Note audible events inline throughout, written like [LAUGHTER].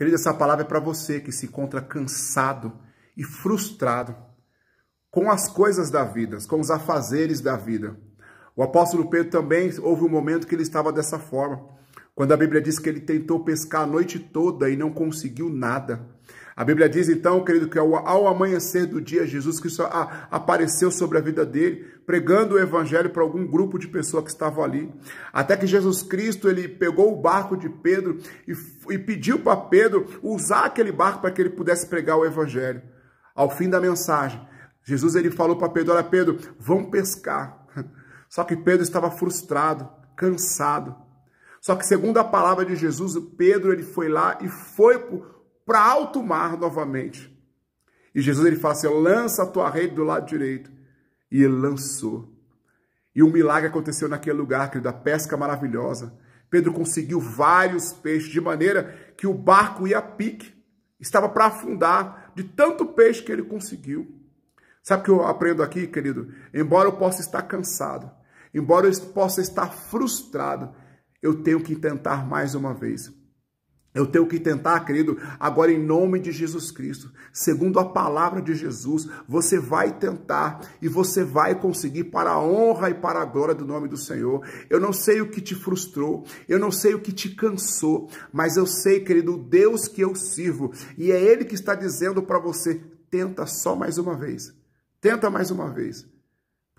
Querido, essa palavra é para você que se encontra cansado e frustrado com as coisas da vida, com os afazeres da vida. O apóstolo Pedro também houve um momento que ele estava dessa forma, quando a Bíblia diz que ele tentou pescar a noite toda e não conseguiu nada. A Bíblia diz então, querido, que ao, ao amanhecer do dia, Jesus Cristo a, apareceu sobre a vida dele, pregando o evangelho para algum grupo de pessoas que estavam ali. Até que Jesus Cristo ele pegou o barco de Pedro e, e pediu para Pedro usar aquele barco para que ele pudesse pregar o evangelho. Ao fim da mensagem, Jesus ele falou para Pedro: Olha, Pedro, vamos pescar. [LAUGHS] Só que Pedro estava frustrado, cansado. Só que segundo a palavra de Jesus, Pedro ele foi lá e foi para alto mar novamente. E Jesus ele fala assim: lança a tua rede do lado direito. E ele lançou. E um milagre aconteceu naquele lugar, querido, da pesca maravilhosa. Pedro conseguiu vários peixes, de maneira que o barco ia a pique. Estava para afundar de tanto peixe que ele conseguiu. Sabe o que eu aprendo aqui, querido? Embora eu possa estar cansado, embora eu possa estar frustrado, eu tenho que tentar mais uma vez. Eu tenho que tentar, querido, agora em nome de Jesus Cristo, segundo a palavra de Jesus, você vai tentar e você vai conseguir para a honra e para a glória do nome do Senhor. Eu não sei o que te frustrou, eu não sei o que te cansou, mas eu sei, querido, o Deus que eu sirvo, e é Ele que está dizendo para você: tenta só mais uma vez, tenta mais uma vez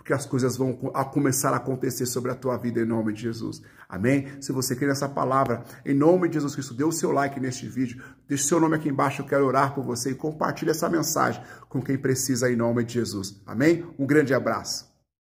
porque as coisas vão a começar a acontecer sobre a tua vida em nome de Jesus. Amém? Se você crê nessa palavra, em nome de Jesus Cristo, dê o seu like neste vídeo, deixe seu nome aqui embaixo, eu quero orar por você e compartilhe essa mensagem com quem precisa em nome de Jesus. Amém? Um grande abraço.